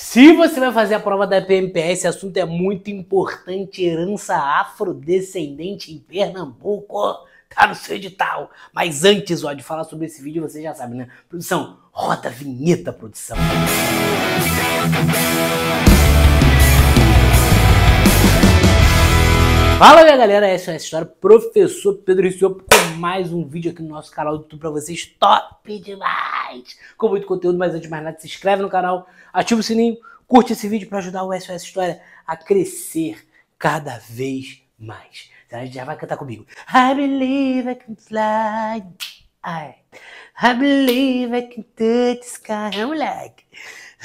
Se você vai fazer a prova da PMPR, esse assunto é muito importante, herança afrodescendente em Pernambuco, tá no seu edital. Mas antes, ó, de falar sobre esse vídeo, você já sabe, né? Produção, roda a vinheta, produção. Música Fala minha galera, essa é a história, professor Pedro seu com mais um vídeo aqui no nosso canal do YouTube pra vocês, top demais! Com muito conteúdo, mas antes de mais nada, se inscreve no canal, ativa o sininho, curte esse vídeo para ajudar o SOS História a crescer cada vez mais. Então, a gente já vai cantar comigo. I believe I can fly, I, I believe I can touch the sky, moleque! like...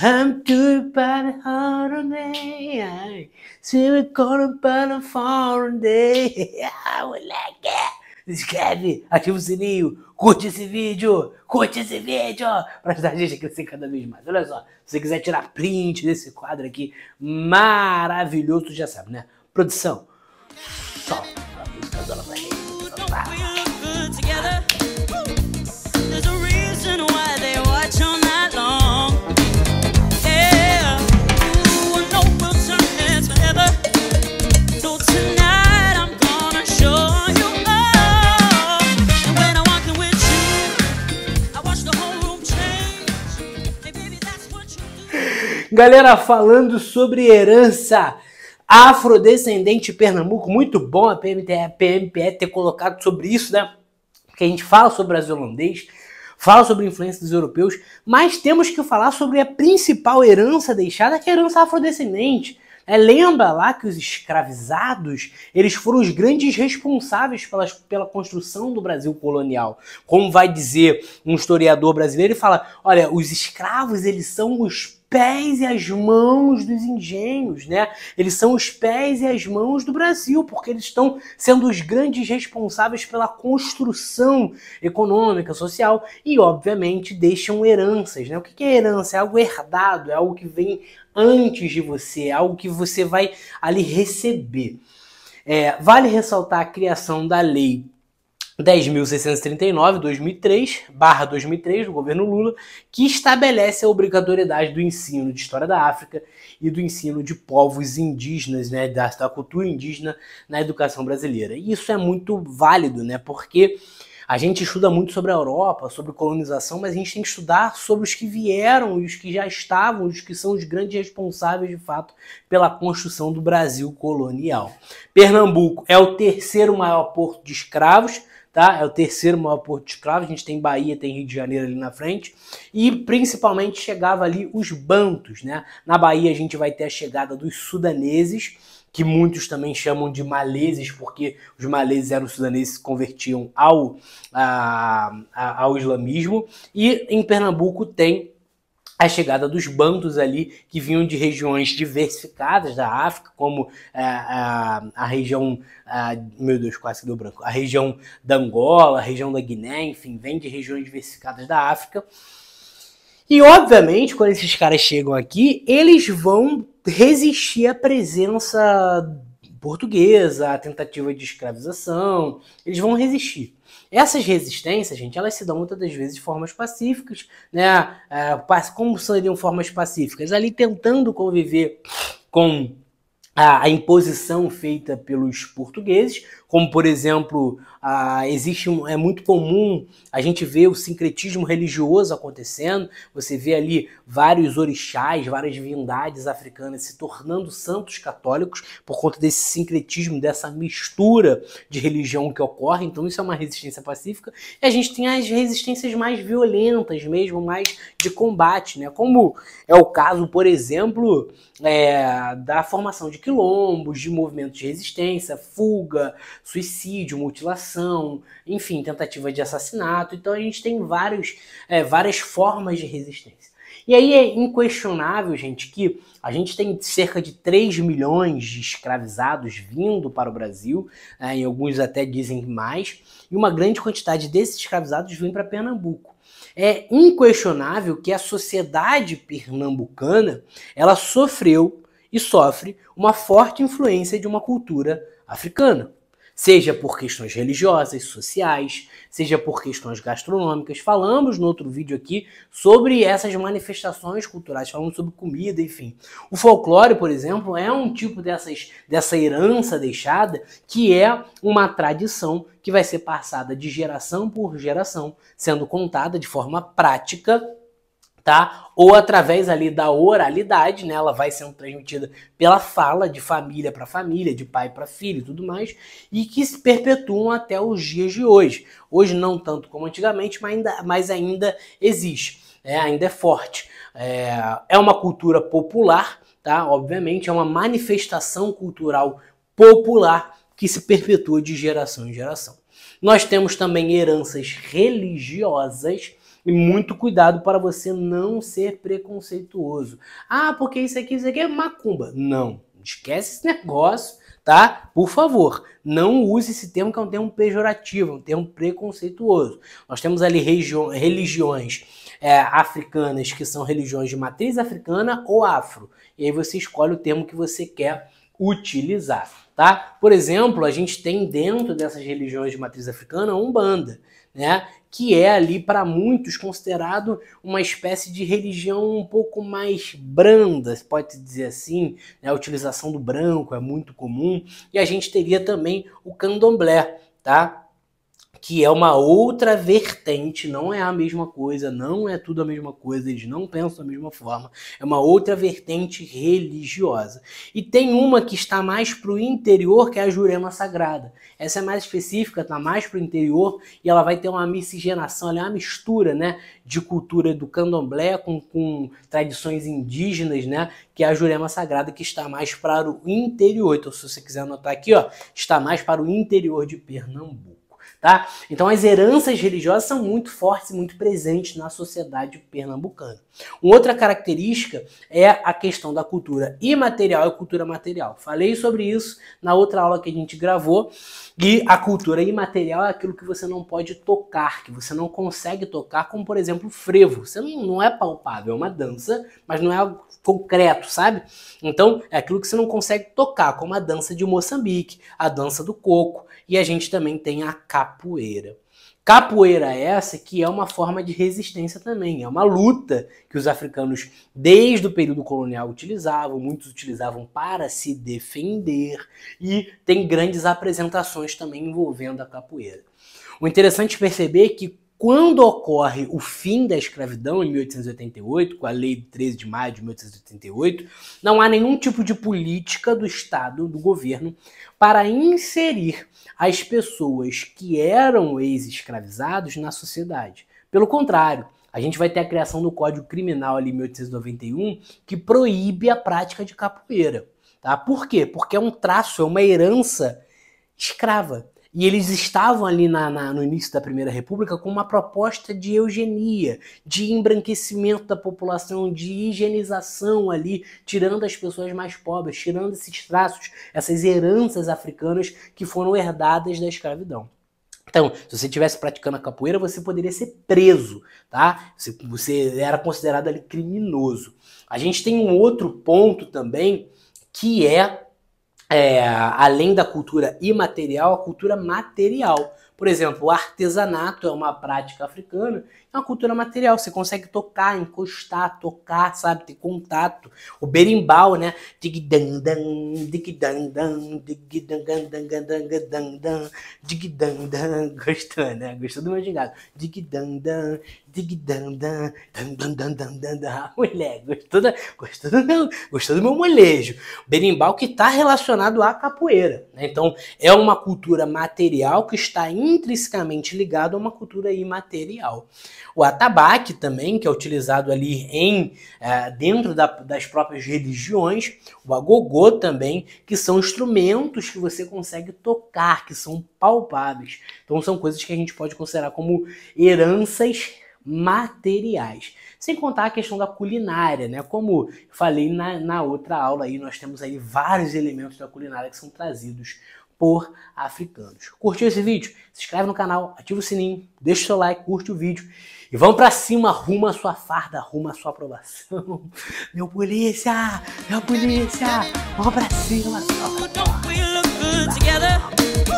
I'm hum, doing para the holiday. Se me corre para a day. I would like it. Se inscreve, ativa o sininho, curte esse vídeo, curte esse vídeo, para ajudar a gente a crescer cada vez mais. Olha só, se você quiser tirar print desse quadro aqui maravilhoso, já sabe, né? Produção, solta a música dela pra mim. Galera, falando sobre herança afrodescendente Pernambuco, muito bom a PMTE, PMPE ter colocado sobre isso, né? Porque a gente fala sobre Brasil holandês, fala sobre a influência dos europeus, mas temos que falar sobre a principal herança deixada, que é a herança afrodescendente. É, lembra lá que os escravizados eles foram os grandes responsáveis pelas, pela construção do Brasil colonial. Como vai dizer um historiador brasileiro, ele fala: olha, os escravos eles são os pés e as mãos dos engenhos, né? Eles são os pés e as mãos do Brasil, porque eles estão sendo os grandes responsáveis pela construção econômica, social e, obviamente, deixam heranças, né? O que é herança? É algo herdado, é algo que vem antes de você, é algo que você vai ali receber. É, vale ressaltar a criação da lei 10.639, 2003, barra 2003, do governo Lula, que estabelece a obrigatoriedade do ensino de História da África e do ensino de povos indígenas, né, da, da cultura indígena na educação brasileira. E isso é muito válido, né, porque a gente estuda muito sobre a Europa, sobre colonização, mas a gente tem que estudar sobre os que vieram e os que já estavam, os que são os grandes responsáveis, de fato, pela construção do Brasil colonial. Pernambuco é o terceiro maior porto de escravos, tá? É o terceiro maior porto de escravo a gente tem Bahia, tem Rio de Janeiro ali na frente, e principalmente chegava ali os bantos, né? Na Bahia a gente vai ter a chegada dos sudaneses, que muitos também chamam de maleses, porque os maleses eram sudaneses que se convertiam ao, a, a, ao islamismo, e em Pernambuco tem a chegada dos bandos ali que vinham de regiões diversificadas da África, como a, é, a, é, a região, a, é, meu Deus, quase que deu branco, a região da Angola, a região da Guiné, enfim, vem de regiões diversificadas da África. E obviamente, quando esses caras chegam aqui, eles vão resistir à presença portuguesa, à tentativa de escravização, eles vão resistir. Essas resistências, gente, elas se dão muitas das vezes de formas pacíficas, né? É, como seriam formas pacíficas? Ali tentando conviver com a, imposição feita pelos portugueses, como por exemplo, a, existe um, é muito comum a gente ver o sincretismo religioso acontecendo, você vê ali vários orixás, várias divindades africanas se tornando santos católicos por conta desse sincretismo, dessa mistura de religião que ocorre, então isso é uma resistência pacífica, e a gente tem as resistências mais violentas mesmo, mais de combate, né? como é o caso, por exemplo, é, da formação de quilombos, de movimentos de resistência, fuga, suicídio, mutilação, enfim, tentativa de assassinato. Então a gente tem vários, é, várias formas de resistência. E aí é inquestionável, gente, que a gente tem cerca de 3 milhões de escravizados vindo para o Brasil, é, e alguns até dizem mais, e uma grande quantidade desses escravizados vem para Pernambuco. É inquestionável que a sociedade pernambucana ela sofreu e sofre uma forte influência de uma cultura africana, seja por questões religiosas, sociais, seja por questões gastronômicas. Falamos no outro vídeo aqui sobre essas manifestações culturais, falamos sobre comida, enfim. O folclore, por exemplo, é um tipo dessas, dessa herança deixada que é uma tradição que vai ser passada de geração por geração, sendo contada de forma prática tá? Ou através ali da oralidade, né? Ela vai sendo transmitida pela fala de família para família, de pai para filho, e tudo mais, e que se perpetuam até os dias de hoje. Hoje não tanto como antigamente, mas ainda, mas ainda existe, né? ainda é forte. É, é uma cultura popular, tá? Obviamente é uma manifestação cultural popular que se perpetua de geração em geração. Nós temos também heranças religiosas, e muito cuidado para você não ser preconceituoso. Ah, porque isso aqui, isso aqui é macumba. Não, esquece esse negócio, tá? Por favor, não use esse termo que é um termo pejorativo, é um termo preconceituoso. Nós temos ali religiões é, africanas que são religiões de matriz africana ou afro. E aí você escolhe o termo que você quer utilizar, tá? Por exemplo, a gente tem dentro dessas religiões de matriz africana a Umbanda né? que é ali para muitos considerado uma espécie de religião um pouco mais branda, pode dizer assim, né? a utilização do branco é muito comum, e a gente teria também o candomblé, tá? que é uma outra vertente, não é a mesma coisa, não é tudo a mesma coisa, eles não pensam da mesma forma, é uma outra vertente religiosa. E tem uma que está mais para o interior, que é a Jurema Sagrada. Essa é mais específica, está mais para o interior e ela vai ter uma miscigenação, ela é uma mistura né, de cultura do candomblé com, com tradições indígenas, né, que é a Jurema Sagrada, que está mais para o interior. Então, se você quiser anotar aqui, ó, está mais para o interior de Pernambuco tá? Então as heranças religiosas são muito fortes e muito presentes na sociedade pernambucana. Uma outra característica é a questão da cultura imaterial e cultura material. Falei sobre isso na outra aula que a gente gravou, e a cultura imaterial é aquilo que você não pode tocar, que você não consegue tocar, como por exemplo o frevo. Você não, não é palpável, é uma dança, mas não é algo concreto, sabe? Então é aquilo que você não consegue tocar, como a dança de Moçambique, a dança do coco, e a gente também tem a capoeira. Capoeira essa que é uma forma de resistência também, é uma luta que os africanos desde o período colonial utilizavam, muitos utilizavam para se defender e tem grandes apresentações também envolvendo a capoeira. O interessante perceber que quando ocorre o fim da escravidão em 1888, com a lei de 13 de maio de 1888, não há nenhum tipo de política do Estado, do governo, para inserir as pessoas que eram ex-escravizados na sociedade. Pelo contrário, a gente vai ter a criação do Código Criminal ali em 1891, que proíbe a prática de capoeira. Tá? Por quê? Porque é um traço, é uma herança escrava. E eles estavam ali na, na, no início da Primeira República com uma proposta de eugenia, de embranquecimento da população, de higienização ali, tirando as pessoas mais pobres, tirando esses traços, essas heranças africanas que foram herdadas da escravidão. Então, se você estivesse praticando a capoeira, você poderia ser preso, tá? Você, você era considerado ali criminoso. A gente tem um outro ponto também que é é, além da cultura imaterial, a cultura material. Por exemplo, o artesanato é uma prática africana é uma cultura material, você consegue tocar, encostar, tocar, sabe, ter contato. O berimbau, né? Gostou, né? Gostou do meu gingado? Mulher, gostou, da, gostou, do meu, gostou do meu molejo. Berimbau que está relacionado à capoeira. Né? Então, é uma cultura material que está intrinsecamente ligada a uma cultura imaterial. O atabaque também, que é utilizado ali em eh, dentro da, das próprias religiões, o agogô também, que são instrumentos que você consegue tocar, que são palpáveis. Então são coisas que a gente pode considerar como heranças materiais. Sem contar a questão da culinária, né? Como falei na, na outra aula aí, nós temos aí vários elementos da culinária que são trazidos por africanos. Curtiu esse vídeo? Se inscreve no canal, ativa o sininho, deixa o seu like, curte o vídeo e vamos pra cima, arruma a sua farda, arruma a sua aprovação. Meu polícia, meu polícia, vamos pra cima. Vamos pra cima.